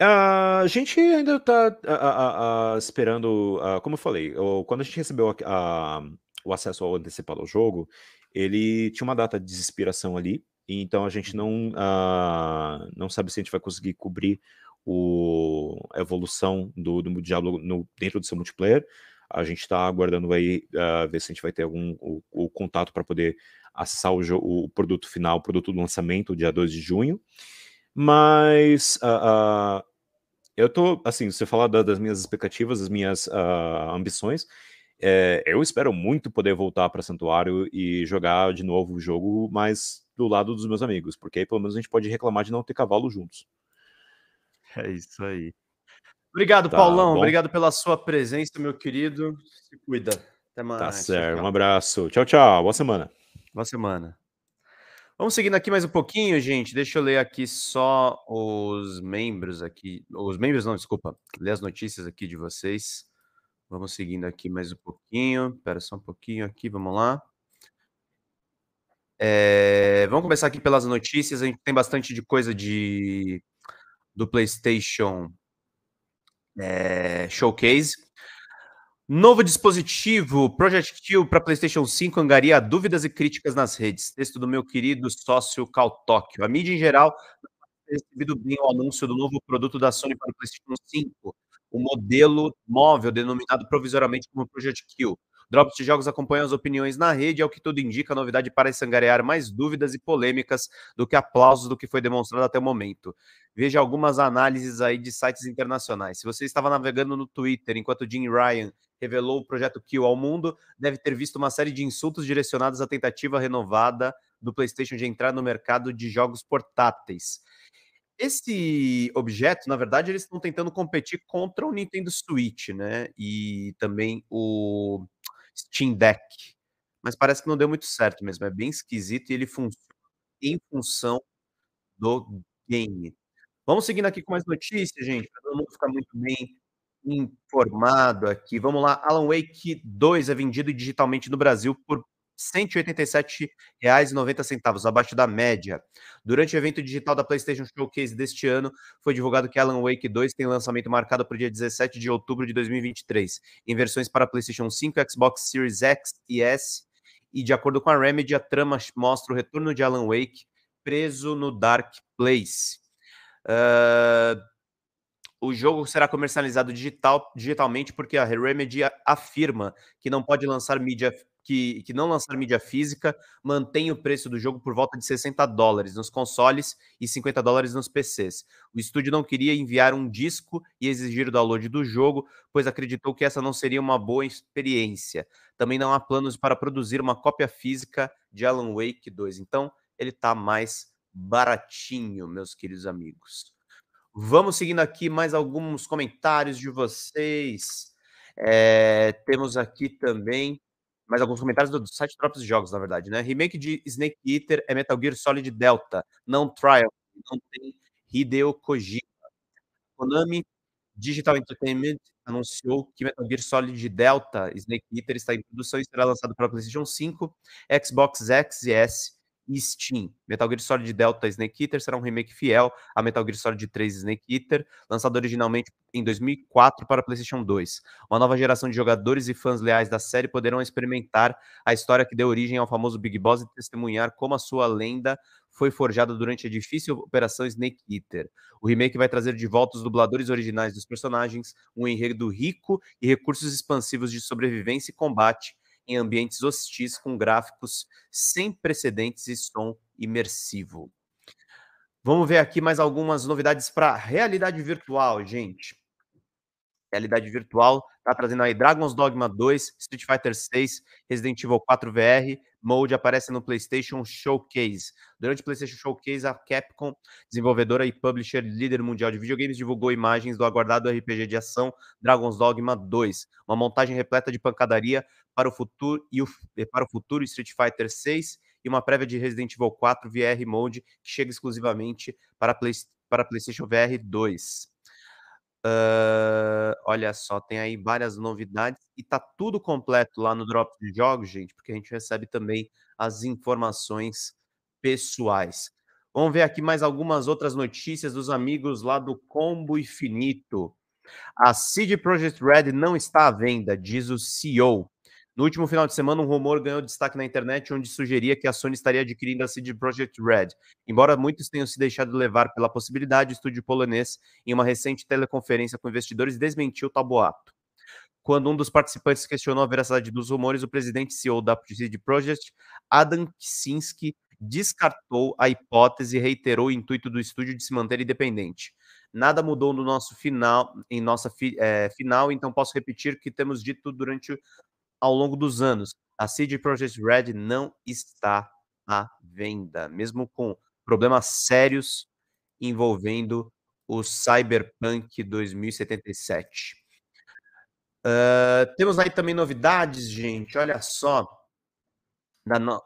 Uh, a gente ainda está uh, uh, esperando, ah, como eu falei, quando a gente recebeu o acesso ao antecipado ao jogo, ele tinha uma data de expiração ali, então a gente não, ah, não sabe se a gente vai conseguir cobrir o, a evolução do, do Diablo no, dentro do seu multiplayer. A gente está aguardando aí uh, ver se a gente vai ter algum o, o contato para poder acessar o, o, produto final, o produto do lançamento, dia 2 de junho. Mas uh, uh, eu tô, assim, você falar da, das minhas expectativas, das minhas ambições, é, eu espero muito poder voltar para Santuário e jogar de novo o jogo, mas do lado dos meus amigos, porque aí pelo menos a gente pode reclamar de não ter cavalo juntos. É isso aí. Obrigado, tá Paulão. Bom. Obrigado pela sua presença, meu querido. Se cuida. Até tá mais. Tá certo. Tchau. Um abraço. Tchau, tchau. Boa semana. Boa semana. Vamos seguindo aqui mais um pouquinho, gente. Deixa eu ler aqui só os membros aqui. Os membros, não, desculpa. Ler as notícias aqui de vocês. Vamos seguindo aqui mais um pouquinho. Espera só um pouquinho aqui, vamos lá. É, vamos começar aqui pelas notícias. A gente tem bastante de coisa de do PlayStation é, showcase. Novo dispositivo, Project Q para PlayStation 5 angaria dúvidas e críticas nas redes. Texto do meu querido sócio Caltóquio. A mídia em geral tem recebido bem o anúncio do novo produto da Sony para o PlayStation 5, o modelo móvel denominado provisoriamente como Project Q. Drops de jogos acompanham as opiniões na rede, é o que tudo indica. A novidade para sangarear mais dúvidas e polêmicas do que aplausos do que foi demonstrado até o momento. Veja algumas análises aí de sites internacionais. Se você estava navegando no Twitter enquanto Jim Ryan revelou o projeto Kill ao mundo, deve ter visto uma série de insultos direcionados à tentativa renovada do PlayStation de entrar no mercado de jogos portáteis. Esse objeto, na verdade, eles estão tentando competir contra o Nintendo Switch, né? E também o Steam Deck. Mas parece que não deu muito certo mesmo. É bem esquisito e ele funciona em função do game. Vamos seguindo aqui com mais notícias, gente, para todo mundo ficar muito bem informado aqui. Vamos lá, Alan Wake 2 é vendido digitalmente no Brasil por R$ 187,90, abaixo da média. Durante o evento digital da PlayStation Showcase deste ano, foi divulgado que Alan Wake 2 tem lançamento marcado para o dia 17 de outubro de 2023, em versões para PlayStation 5, Xbox Series X e S. E de acordo com a Remedy, a trama mostra o retorno de Alan Wake preso no Dark Place. Uh, o jogo será comercializado digital, digitalmente porque a Remedy afirma que não pode lançar mídia que, que não lançar mídia física mantém o preço do jogo por volta de 60 dólares nos consoles e 50 dólares nos PCs. O estúdio não queria enviar um disco e exigir o download do jogo, pois acreditou que essa não seria uma boa experiência. Também não há planos para produzir uma cópia física de Alan Wake 2. Então, ele está mais baratinho, meus queridos amigos. Vamos seguindo aqui mais alguns comentários de vocês. É, temos aqui também mas alguns comentários do site Drops Jogos, na verdade, né? Remake de Snake Eater é Metal Gear Solid Delta, não Trial, não tem Hideo Kojima. Konami Digital Entertainment anunciou que Metal Gear Solid Delta Snake Eater está em produção e será lançado para PlayStation 5, Xbox X e S Steam. Metal Gear Solid Delta Snake Eater será um remake fiel a Metal Gear Solid 3 Snake Eater, lançado originalmente em 2004 para PlayStation 2. Uma nova geração de jogadores e fãs leais da série poderão experimentar a história que deu origem ao famoso Big Boss e testemunhar como a sua lenda foi forjada durante a difícil operação Snake Eater. O remake vai trazer de volta os dubladores originais dos personagens, um enredo rico e recursos expansivos de sobrevivência e combate, em ambientes hostis com gráficos sem precedentes e som imersivo. Vamos ver aqui mais algumas novidades para realidade virtual, gente. Realidade virtual está trazendo aí Dragon's Dogma 2, Street Fighter 6, Resident Evil 4 VR, Mode aparece no PlayStation Showcase. Durante o PlayStation Showcase, a Capcom, desenvolvedora e publisher líder mundial de videogames, divulgou imagens do aguardado RPG de ação Dragon's Dogma 2, uma montagem repleta de pancadaria para o futuro e o, eh, para o futuro Street Fighter 6 e uma prévia de Resident Evil 4 VR Mode que chega exclusivamente para, Play, para PlayStation VR 2. Uh, olha só, tem aí várias novidades e tá tudo completo lá no Drops de Jogos, gente, porque a gente recebe também as informações pessoais. Vamos ver aqui mais algumas outras notícias dos amigos lá do Combo Infinito. A Seed Project Red não está à venda, diz o CEO. No último final de semana, um rumor ganhou destaque na internet onde sugeria que a Sony estaria adquirindo a CD Projekt Red. Embora muitos tenham se deixado levar pela possibilidade, o estúdio polonês, em uma recente teleconferência com investidores, desmentiu o taboato. Quando um dos participantes questionou a veracidade dos rumores, o presidente CEO da CD Projekt, Adam Ksinski, descartou a hipótese e reiterou o intuito do estúdio de se manter independente. Nada mudou no nosso final, em nossa fi, é, final, então posso repetir o que temos dito durante ao longo dos anos. A CD Projekt Red não está à venda, mesmo com problemas sérios envolvendo o Cyberpunk 2077. Uh, temos aí também novidades, gente. Olha só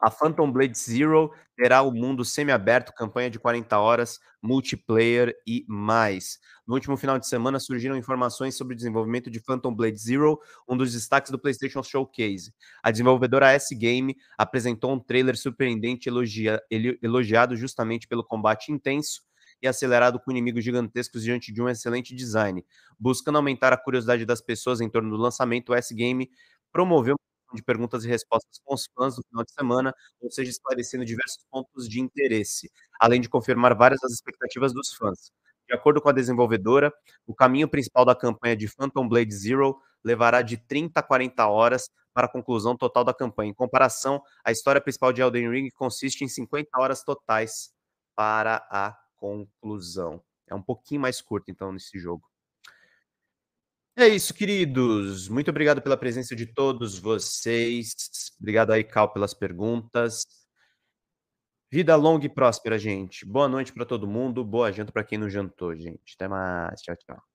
a Phantom Blade Zero terá o um mundo semi-aberto, campanha de 40 horas, multiplayer e mais. No último final de semana surgiram informações sobre o desenvolvimento de Phantom Blade Zero, um dos destaques do PlayStation Showcase. A desenvolvedora S Game apresentou um trailer surpreendente elogia, elogiado justamente pelo combate intenso e acelerado com inimigos gigantescos diante de um excelente design. Buscando aumentar a curiosidade das pessoas em torno do lançamento, o S Game promoveu de perguntas e respostas com os fãs no final de semana, ou seja, esclarecendo diversos pontos de interesse, além de confirmar várias das expectativas dos fãs. De acordo com a desenvolvedora, o caminho principal da campanha de Phantom Blade Zero levará de 30 a 40 horas para a conclusão total da campanha. Em comparação, a história principal de Elden Ring consiste em 50 horas totais para a conclusão. É um pouquinho mais curto, então, nesse jogo. É isso, queridos. Muito obrigado pela presença de todos vocês. Obrigado aí, Cal, pelas perguntas. Vida longa e próspera, gente. Boa noite para todo mundo. Boa janta para quem não jantou, gente. Até mais. Tchau, tchau.